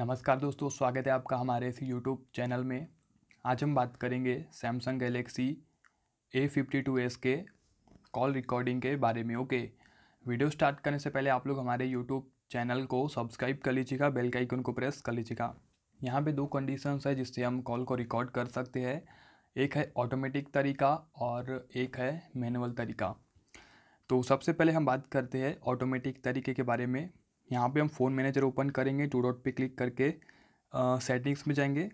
नमस्कार दोस्तों स्वागत है आपका हमारे इस यूट्यूब चैनल में आज हम बात करेंगे Samsung Galaxy A fifty two S के कॉल रिकॉर्डिंग के बारे में ओके वीडियो स्टार्ट करने से पहले आप लोग हमारे यूट्यूब चैनल को सब्सक्राइब कर लीजिएगा बेल का आइकन को प्रेस कर लीजिएगा यहाँ पे दो कंडीशंस है जिससे हम कॉल को रिकॉर्ड कर सकते हैं एक है ऑटोमेटिक तरीका और एक है मैनुअल तरीका तो सबसे पहले हम बात करते हैं ऑटोमेटिक तरीके के बारे में यहाँ पे हम फ़ोन मैनेजर ओपन करेंगे टू डॉट पे क्लिक करके सेटिंग्स में जाएंगे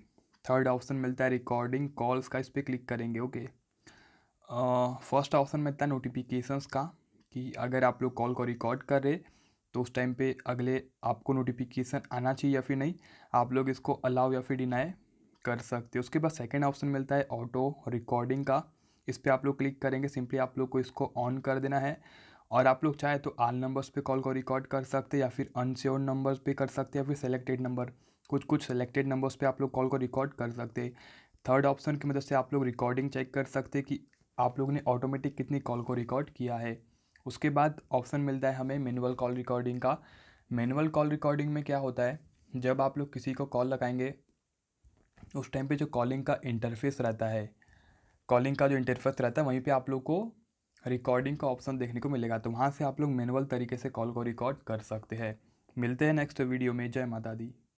थर्ड ऑप्शन मिलता है रिकॉर्डिंग कॉल्स का इस पर क्लिक करेंगे ओके फर्स्ट ऑप्शन मिलता है नोटिफिकेशंस का कि अगर आप लोग कॉल को रिकॉर्ड कर रहे तो उस टाइम पे अगले आपको नोटिफिकेशन आना चाहिए या फिर नहीं आप लोग इसको अलाउ या फिर डिनाई कर सकते हो उसके बाद सेकेंड ऑप्शन मिलता है ऑटो रिकॉर्डिंग का इस पर आप लोग क्लिक करेंगे सिंपली आप लोग को इसको ऑन कर देना है और आप लोग चाहे तो आल नंबर्स पे कॉल को रिकॉर्ड कर सकते या फिर अनश्योर नंबर्स पे कर सकते या फिर सेलेक्टेड नंबर कुछ कुछ सेलेक्टेड नंबर्स पे आप लोग कॉल को रिकॉर्ड कर सकते थर्ड ऑप्शन की मदद से आप लोग रिकॉर्डिंग चेक कर सकते कि आप लोग ने ऑटोमेटिक कितनी कॉल को रिकॉर्ड किया है उसके बाद ऑप्शन मिलता है हमें मैनुअल कॉल रिकॉर्डिंग का मैनुअल कॉल रिकॉर्डिंग में क्या होता है जब आप लोग किसी को कॉल लगाएंगे उस टाइम पे जो कॉलिंग का इंटरफेस रहता है कॉलिंग का जो इंटरफेस रहता है वहीं पे आप लोग को रिकॉर्डिंग का ऑप्शन देखने को मिलेगा तो वहाँ से आप लोग मैनुअल तरीके से कॉल को रिकॉर्ड कर सकते हैं मिलते हैं नेक्स्ट वीडियो में जय माता दी